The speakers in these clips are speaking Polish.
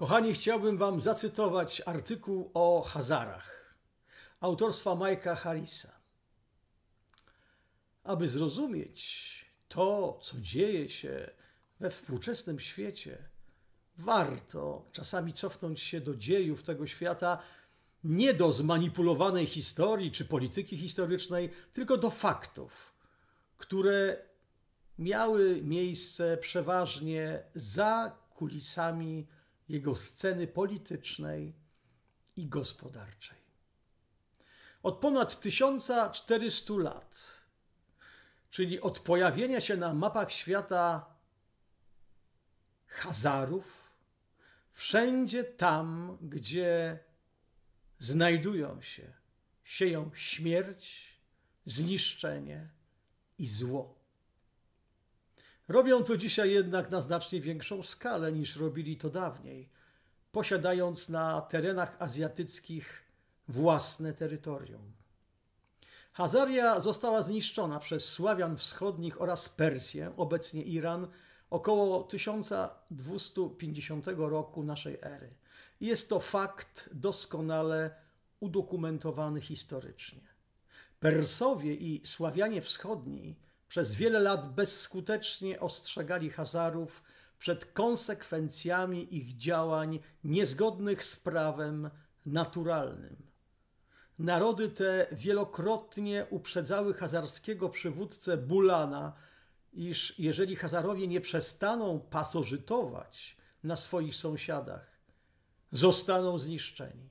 Kochani, chciałbym Wam zacytować artykuł o Hazarach autorstwa Majka Harrisa. Aby zrozumieć to, co dzieje się we współczesnym świecie, warto czasami cofnąć się do dziejów tego świata, nie do zmanipulowanej historii czy polityki historycznej, tylko do faktów, które miały miejsce przeważnie za kulisami jego sceny politycznej i gospodarczej. Od ponad 1400 lat, czyli od pojawienia się na mapach świata Hazarów, wszędzie tam, gdzie znajdują się, sieją śmierć, zniszczenie i zło. Robią to dzisiaj jednak na znacznie większą skalę niż robili to dawniej, posiadając na terenach azjatyckich własne terytorium. Hazaria została zniszczona przez Sławian Wschodnich oraz Persję, obecnie Iran, około 1250 roku naszej ery. Jest to fakt doskonale udokumentowany historycznie. Persowie i Sławianie Wschodni przez wiele lat bezskutecznie ostrzegali Hazarów przed konsekwencjami ich działań niezgodnych z prawem naturalnym. Narody te wielokrotnie uprzedzały hazarskiego przywódcę Bulana, iż jeżeli Hazarowie nie przestaną pasożytować na swoich sąsiadach, zostaną zniszczeni.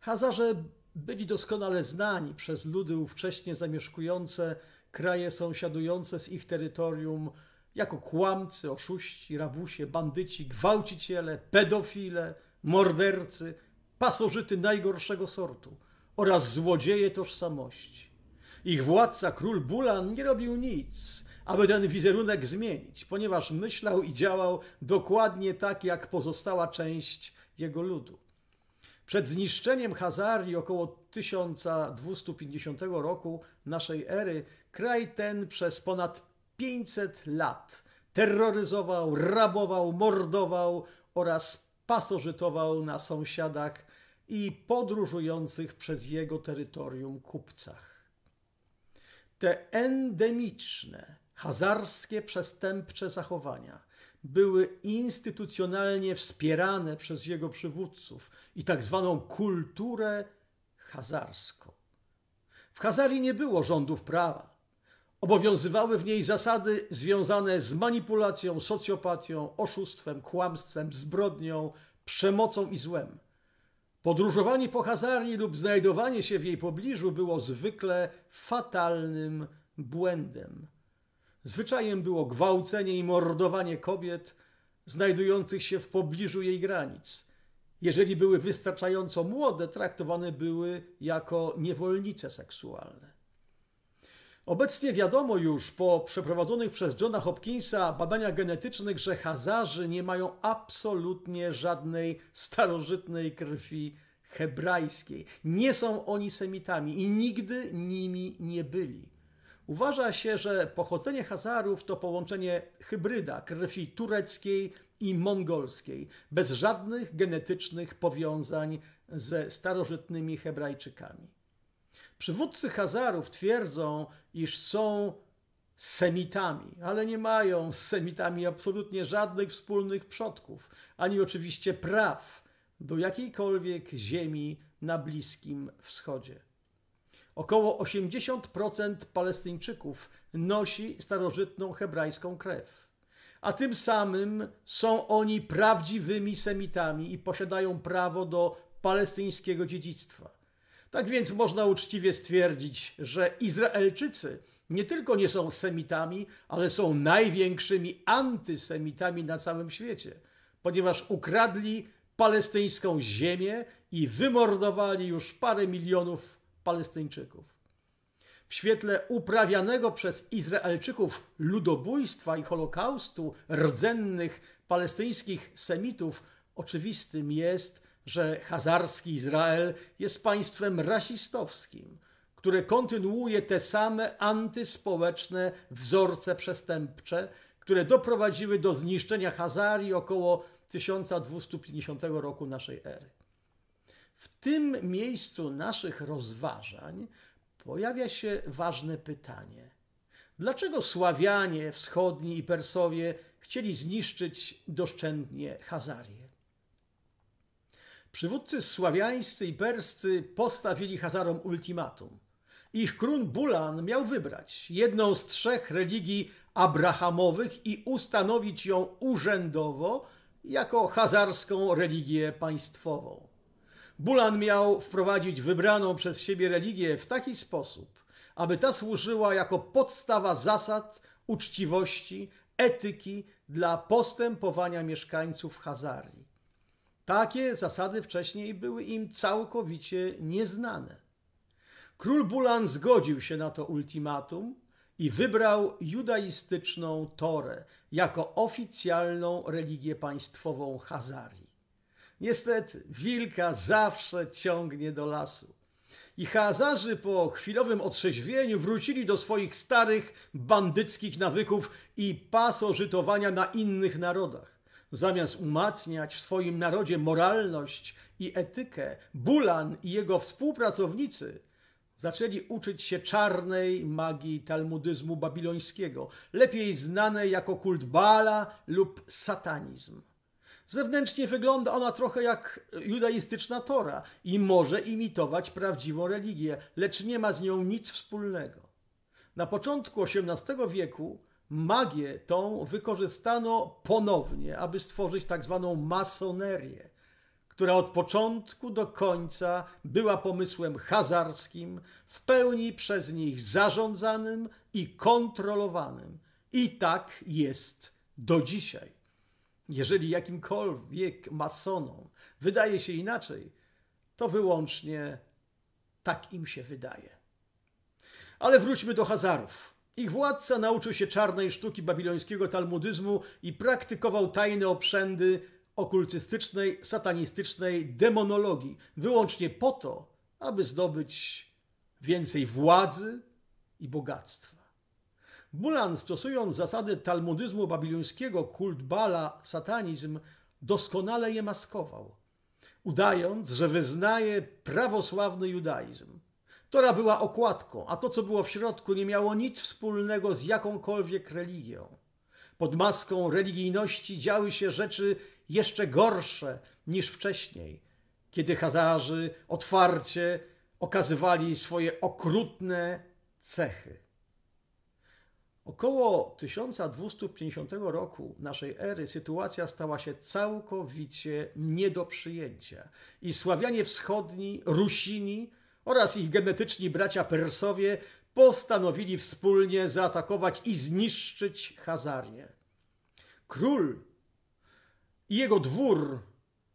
Hazarze byli doskonale znani przez ludy ówcześnie zamieszkujące kraje sąsiadujące z ich terytorium jako kłamcy, oszuści, rabusie, bandyci, gwałciciele, pedofile, mordercy, pasożyty najgorszego sortu oraz złodzieje tożsamości. Ich władca, król Bulan, nie robił nic, aby ten wizerunek zmienić, ponieważ myślał i działał dokładnie tak, jak pozostała część jego ludu. Przed zniszczeniem Hazarii około 1250 roku naszej ery Kraj ten przez ponad 500 lat terroryzował, rabował, mordował oraz pasożytował na sąsiadach i podróżujących przez jego terytorium kupcach. Te endemiczne, hazarskie, przestępcze zachowania były instytucjonalnie wspierane przez jego przywódców i tak zwaną kulturę hazarską. W Hazarii nie było rządów prawa. Obowiązywały w niej zasady związane z manipulacją, socjopatią, oszustwem, kłamstwem, zbrodnią, przemocą i złem. Podróżowanie po Hazarni lub znajdowanie się w jej pobliżu było zwykle fatalnym błędem. Zwyczajem było gwałcenie i mordowanie kobiet znajdujących się w pobliżu jej granic. Jeżeli były wystarczająco młode, traktowane były jako niewolnice seksualne. Obecnie wiadomo już po przeprowadzonych przez Johna Hopkinsa badaniach genetycznych, że Hazarzy nie mają absolutnie żadnej starożytnej krwi hebrajskiej. Nie są oni Semitami i nigdy nimi nie byli. Uważa się, że pochodzenie Hazarów to połączenie hybryda krwi tureckiej i mongolskiej, bez żadnych genetycznych powiązań ze starożytnymi Hebrajczykami. Przywódcy Hazarów twierdzą, iż są Semitami, ale nie mają z Semitami absolutnie żadnych wspólnych przodków, ani oczywiście praw do jakiejkolwiek ziemi na Bliskim Wschodzie. Około 80% Palestyńczyków nosi starożytną hebrajską krew, a tym samym są oni prawdziwymi Semitami i posiadają prawo do palestyńskiego dziedzictwa. Tak więc można uczciwie stwierdzić, że Izraelczycy nie tylko nie są Semitami, ale są największymi antysemitami na całym świecie, ponieważ ukradli palestyńską ziemię i wymordowali już parę milionów Palestyńczyków. W świetle uprawianego przez Izraelczyków ludobójstwa i Holokaustu rdzennych palestyńskich Semitów oczywistym jest, że hazarski Izrael jest państwem rasistowskim, które kontynuuje te same antyspołeczne wzorce przestępcze, które doprowadziły do zniszczenia Hazarii około 1250 roku naszej ery. W tym miejscu naszych rozważań pojawia się ważne pytanie. Dlaczego Sławianie wschodni i Persowie chcieli zniszczyć doszczętnie Hazarię? Przywódcy sławiańscy i perscy postawili Hazarom ultimatum. Ich król Bulan miał wybrać jedną z trzech religii abrahamowych i ustanowić ją urzędowo jako hazarską religię państwową. Bulan miał wprowadzić wybraną przez siebie religię w taki sposób, aby ta służyła jako podstawa zasad uczciwości, etyki dla postępowania mieszkańców Hazarii. Takie zasady wcześniej były im całkowicie nieznane. Król Bulan zgodził się na to ultimatum i wybrał judaistyczną Torę jako oficjalną religię państwową Hazarii. Niestety, wilka zawsze ciągnie do lasu. I Hazarzy po chwilowym otrzeźwieniu wrócili do swoich starych bandyckich nawyków i pasożytowania na innych narodach. Zamiast umacniać w swoim narodzie moralność i etykę, Bulan i jego współpracownicy zaczęli uczyć się czarnej magii talmudyzmu babilońskiego, lepiej znanej jako kult Bala lub satanizm. Zewnętrznie wygląda ona trochę jak judaistyczna Tora i może imitować prawdziwą religię, lecz nie ma z nią nic wspólnego. Na początku XVIII wieku Magię tą wykorzystano ponownie, aby stworzyć tak zwaną masonerię, która od początku do końca była pomysłem hazarskim, w pełni przez nich zarządzanym i kontrolowanym. I tak jest do dzisiaj. Jeżeli jakimkolwiek masonom wydaje się inaczej, to wyłącznie tak im się wydaje. Ale wróćmy do Hazarów. Ich władca nauczył się czarnej sztuki babilońskiego talmudyzmu i praktykował tajne obszędy okultystycznej, satanistycznej demonologii, wyłącznie po to, aby zdobyć więcej władzy i bogactwa. Bulan, stosując zasady talmudyzmu babilońskiego, kult Bala, satanizm, doskonale je maskował, udając, że wyznaje prawosławny judaizm która była okładką, a to, co było w środku, nie miało nic wspólnego z jakąkolwiek religią. Pod maską religijności działy się rzeczy jeszcze gorsze niż wcześniej, kiedy Hazarzy otwarcie okazywali swoje okrutne cechy. Około 1250 roku naszej ery sytuacja stała się całkowicie nie do przyjęcia i Sławianie Wschodni, Rusini, oraz ich genetyczni bracia Persowie postanowili wspólnie zaatakować i zniszczyć Hazarię. Król i jego dwór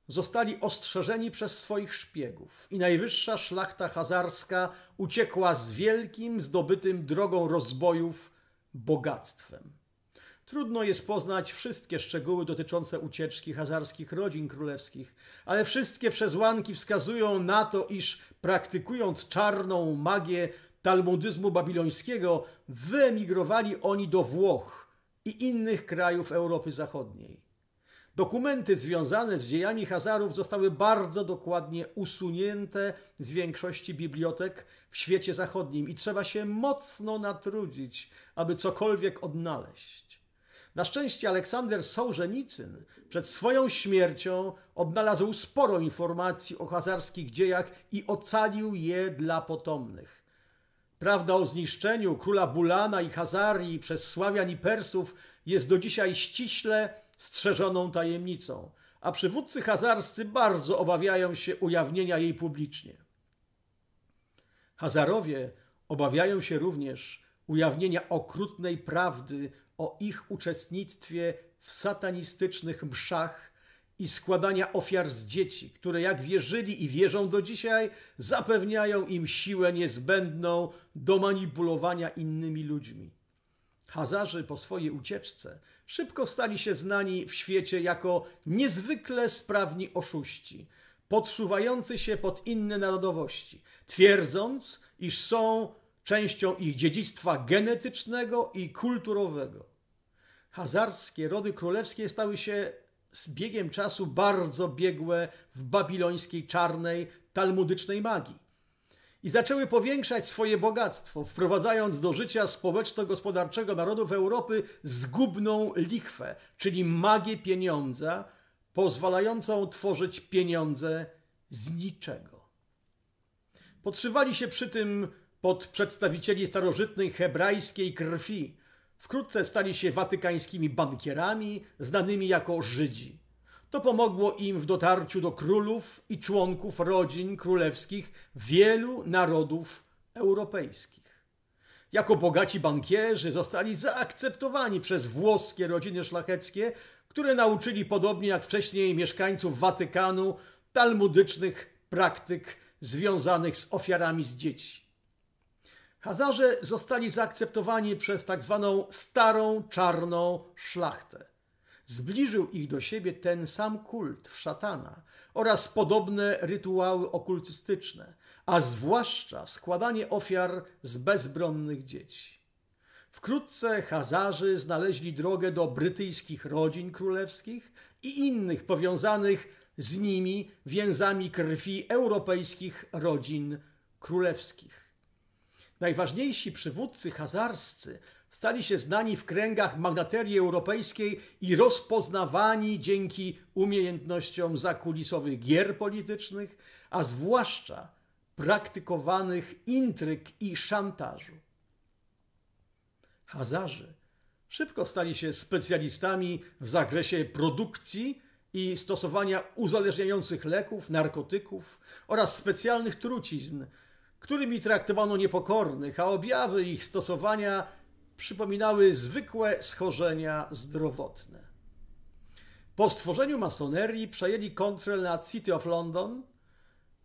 zostali ostrzeżeni przez swoich szpiegów i najwyższa szlachta hazarska uciekła z wielkim, zdobytym drogą rozbojów bogactwem. Trudno jest poznać wszystkie szczegóły dotyczące ucieczki hazarskich rodzin królewskich, ale wszystkie przesłanki wskazują na to, iż praktykując czarną magię talmudyzmu babilońskiego, wyemigrowali oni do Włoch i innych krajów Europy Zachodniej. Dokumenty związane z dziejami Hazarów zostały bardzo dokładnie usunięte z większości bibliotek w świecie zachodnim i trzeba się mocno natrudzić, aby cokolwiek odnaleźć. Na szczęście Aleksander Sołżenicyn przed swoją śmiercią odnalazł sporo informacji o hazarskich dziejach i ocalił je dla potomnych. Prawda o zniszczeniu króla Bulana i Hazarii przez Sławian i Persów jest do dzisiaj ściśle strzeżoną tajemnicą, a przywódcy hazarscy bardzo obawiają się ujawnienia jej publicznie. Hazarowie obawiają się również ujawnienia okrutnej prawdy o ich uczestnictwie w satanistycznych mszach i składania ofiar z dzieci, które jak wierzyli i wierzą do dzisiaj, zapewniają im siłę niezbędną do manipulowania innymi ludźmi. Hazarzy po swojej ucieczce szybko stali się znani w świecie jako niezwykle sprawni oszuści, podszuwający się pod inne narodowości, twierdząc, iż są częścią ich dziedzictwa genetycznego i kulturowego hazarskie rody królewskie stały się z biegiem czasu bardzo biegłe w babilońskiej czarnej, talmudycznej magii. I zaczęły powiększać swoje bogactwo, wprowadzając do życia społeczno-gospodarczego narodów Europy zgubną lichwę, czyli magię pieniądza, pozwalającą tworzyć pieniądze z niczego. Podszywali się przy tym pod przedstawicieli starożytnej hebrajskiej krwi, Wkrótce stali się watykańskimi bankierami, znanymi jako Żydzi. To pomogło im w dotarciu do królów i członków rodzin królewskich wielu narodów europejskich. Jako bogaci bankierzy zostali zaakceptowani przez włoskie rodziny szlacheckie, które nauczyli podobnie jak wcześniej mieszkańców Watykanu talmudycznych praktyk związanych z ofiarami z dzieci. Hazarze zostali zaakceptowani przez tak zwaną starą czarną szlachtę. Zbliżył ich do siebie ten sam kult w szatana oraz podobne rytuały okultystyczne, a zwłaszcza składanie ofiar z bezbronnych dzieci. Wkrótce Hazarzy znaleźli drogę do brytyjskich rodzin królewskich i innych powiązanych z nimi więzami krwi europejskich rodzin królewskich. Najważniejsi przywódcy hazarscy stali się znani w kręgach magnaterii europejskiej i rozpoznawani dzięki umiejętnościom zakulisowych gier politycznych, a zwłaszcza praktykowanych intryg i szantażu. Hazarzy szybko stali się specjalistami w zakresie produkcji i stosowania uzależniających leków, narkotyków oraz specjalnych trucizn, którymi traktowano niepokornych, a objawy ich stosowania przypominały zwykłe schorzenia zdrowotne. Po stworzeniu masonerii przejęli kontrolę nad City of London,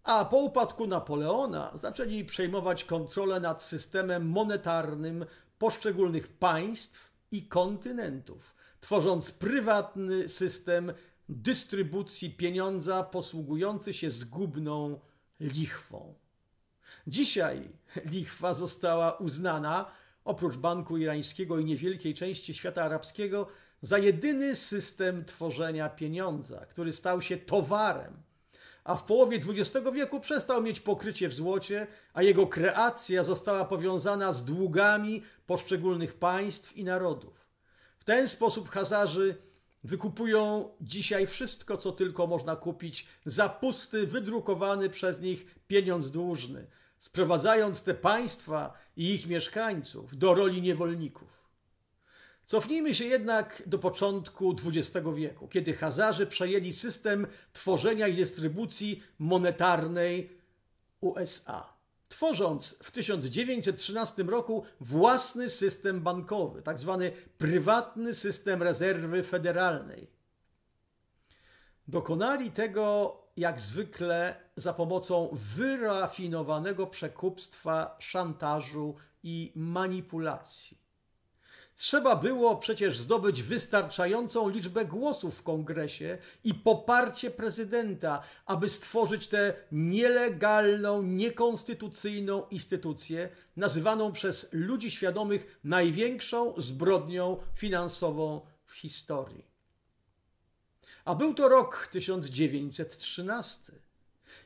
a po upadku Napoleona zaczęli przejmować kontrolę nad systemem monetarnym poszczególnych państw i kontynentów, tworząc prywatny system dystrybucji pieniądza posługujący się zgubną lichwą. Dzisiaj lichwa została uznana, oprócz Banku Irańskiego i niewielkiej części świata arabskiego, za jedyny system tworzenia pieniądza, który stał się towarem, a w połowie XX wieku przestał mieć pokrycie w złocie, a jego kreacja została powiązana z długami poszczególnych państw i narodów. W ten sposób Hazarzy wykupują dzisiaj wszystko, co tylko można kupić za pusty, wydrukowany przez nich pieniądz dłużny – sprowadzając te państwa i ich mieszkańców do roli niewolników. Cofnijmy się jednak do początku XX wieku, kiedy Hazarzy przejęli system tworzenia i dystrybucji monetarnej USA, tworząc w 1913 roku własny system bankowy, tzw. Tak prywatny system rezerwy federalnej Dokonali tego jak zwykle za pomocą wyrafinowanego przekupstwa, szantażu i manipulacji. Trzeba było przecież zdobyć wystarczającą liczbę głosów w kongresie i poparcie prezydenta, aby stworzyć tę nielegalną, niekonstytucyjną instytucję, nazywaną przez ludzi świadomych największą zbrodnią finansową w historii. A był to rok 1913.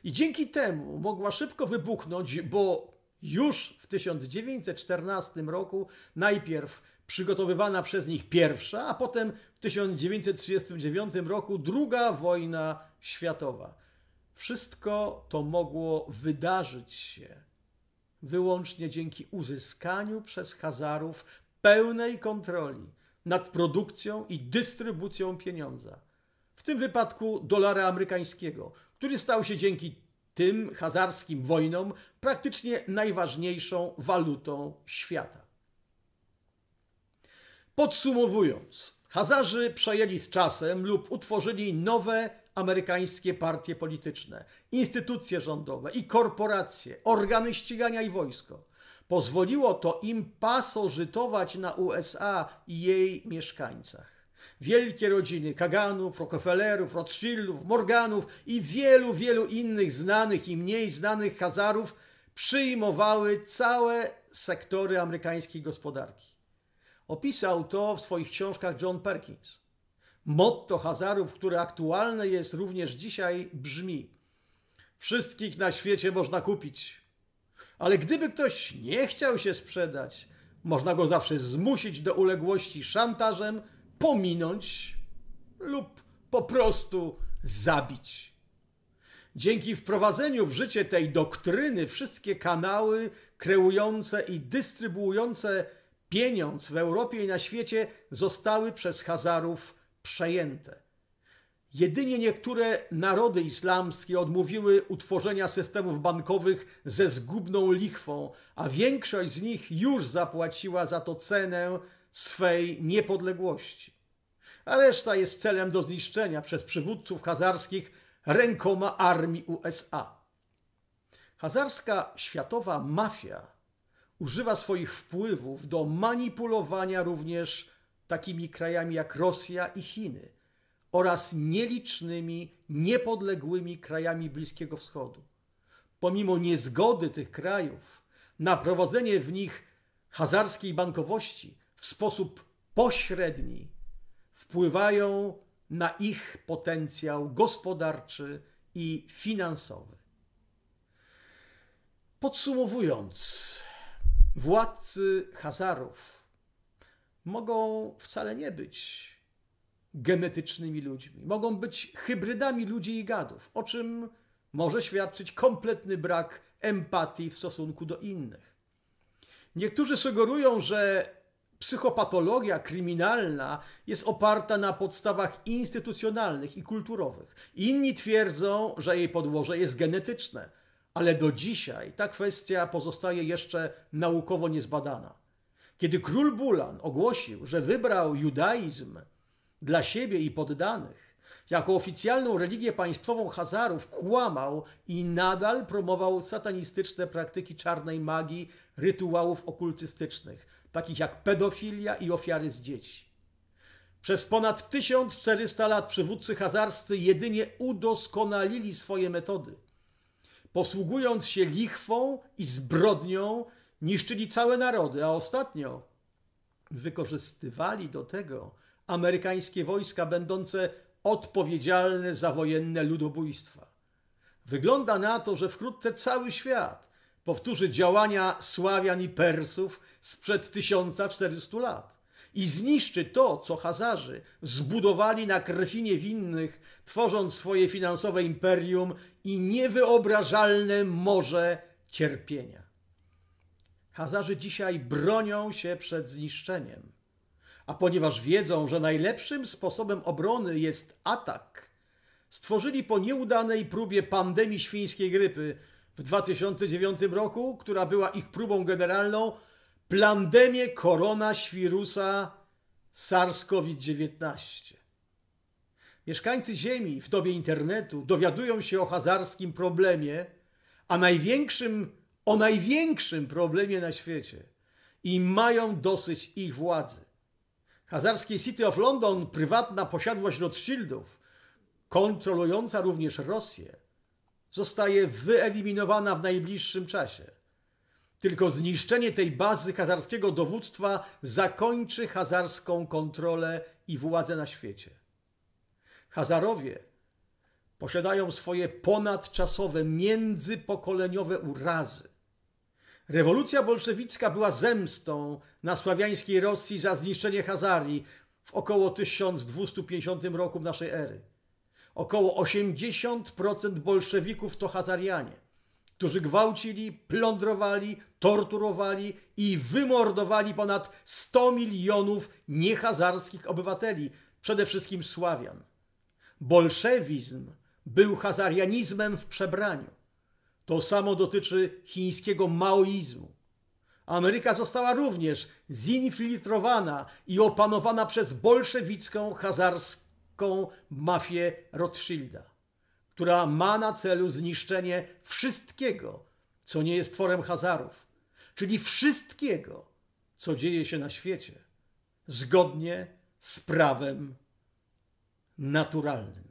I dzięki temu mogła szybko wybuchnąć, bo już w 1914 roku najpierw przygotowywana przez nich pierwsza, a potem w 1939 roku druga wojna światowa. Wszystko to mogło wydarzyć się wyłącznie dzięki uzyskaniu przez Hazarów pełnej kontroli nad produkcją i dystrybucją pieniądza w tym wypadku dolara amerykańskiego, który stał się dzięki tym hazarskim wojnom praktycznie najważniejszą walutą świata. Podsumowując, Hazarzy przejęli z czasem lub utworzyli nowe amerykańskie partie polityczne, instytucje rządowe i korporacje, organy ścigania i wojsko. Pozwoliło to im pasożytować na USA i jej mieszkańcach wielkie rodziny Kaganów, Rockefellerów, Rothschildów, Morganów i wielu, wielu innych znanych i mniej znanych Hazarów przyjmowały całe sektory amerykańskiej gospodarki. Opisał to w swoich książkach John Perkins. Motto Hazarów, które aktualne jest również dzisiaj, brzmi: Wszystkich na świecie można kupić, ale gdyby ktoś nie chciał się sprzedać, można go zawsze zmusić do uległości szantażem pominąć lub po prostu zabić. Dzięki wprowadzeniu w życie tej doktryny wszystkie kanały kreujące i dystrybuujące pieniądz w Europie i na świecie zostały przez Hazarów przejęte. Jedynie niektóre narody islamskie odmówiły utworzenia systemów bankowych ze zgubną lichwą, a większość z nich już zapłaciła za to cenę swej niepodległości. A reszta jest celem do zniszczenia przez przywódców hazarskich rękoma armii USA. Hazarska światowa mafia używa swoich wpływów do manipulowania również takimi krajami jak Rosja i Chiny oraz nielicznymi, niepodległymi krajami Bliskiego Wschodu. Pomimo niezgody tych krajów na prowadzenie w nich hazarskiej bankowości, w sposób pośredni wpływają na ich potencjał gospodarczy i finansowy. Podsumowując, władcy Hazarów mogą wcale nie być genetycznymi ludźmi, mogą być hybrydami ludzi i gadów, o czym może świadczyć kompletny brak empatii w stosunku do innych. Niektórzy sugerują, że psychopatologia kryminalna jest oparta na podstawach instytucjonalnych i kulturowych. Inni twierdzą, że jej podłoże jest genetyczne, ale do dzisiaj ta kwestia pozostaje jeszcze naukowo niezbadana. Kiedy król Bulan ogłosił, że wybrał judaizm dla siebie i poddanych, jako oficjalną religię państwową Hazarów kłamał i nadal promował satanistyczne praktyki czarnej magii, rytuałów okultystycznych takich jak pedofilia i ofiary z dzieci. Przez ponad 1400 lat przywódcy hazarscy jedynie udoskonalili swoje metody. Posługując się lichwą i zbrodnią, niszczyli całe narody, a ostatnio wykorzystywali do tego amerykańskie wojska będące odpowiedzialne za wojenne ludobójstwa. Wygląda na to, że wkrótce cały świat powtórzy działania Sławian i Persów sprzed 1400 lat i zniszczy to, co Hazarzy zbudowali na krwi winnych, tworząc swoje finansowe imperium i niewyobrażalne morze cierpienia. Hazarzy dzisiaj bronią się przed zniszczeniem, a ponieważ wiedzą, że najlepszym sposobem obrony jest atak, stworzyli po nieudanej próbie pandemii świńskiej grypy w 2009 roku, która była ich próbą generalną, plandemię świrusa SARS-CoV-19. Mieszkańcy Ziemi w dobie internetu dowiadują się o hazarskim problemie, a największym, o największym problemie na świecie i mają dosyć ich władzy. Hazarskie City of London, prywatna posiadłość Rothschildów, kontrolująca również Rosję, zostaje wyeliminowana w najbliższym czasie. Tylko zniszczenie tej bazy hazarskiego dowództwa zakończy hazarską kontrolę i władzę na świecie. Hazarowie posiadają swoje ponadczasowe, międzypokoleniowe urazy. Rewolucja bolszewicka była zemstą na sławiańskiej Rosji za zniszczenie Hazarii w około 1250 roku naszej ery. Około 80% bolszewików to Hazarianie którzy gwałcili, plądrowali, torturowali i wymordowali ponad 100 milionów niehazarskich obywateli, przede wszystkim Sławian. Bolszewizm był hazarianizmem w przebraniu. To samo dotyczy chińskiego maoizmu. Ameryka została również zinfiltrowana i opanowana przez bolszewicką, hazarską mafię Rothschilda która ma na celu zniszczenie wszystkiego, co nie jest tworem Hazarów, czyli wszystkiego, co dzieje się na świecie, zgodnie z prawem naturalnym.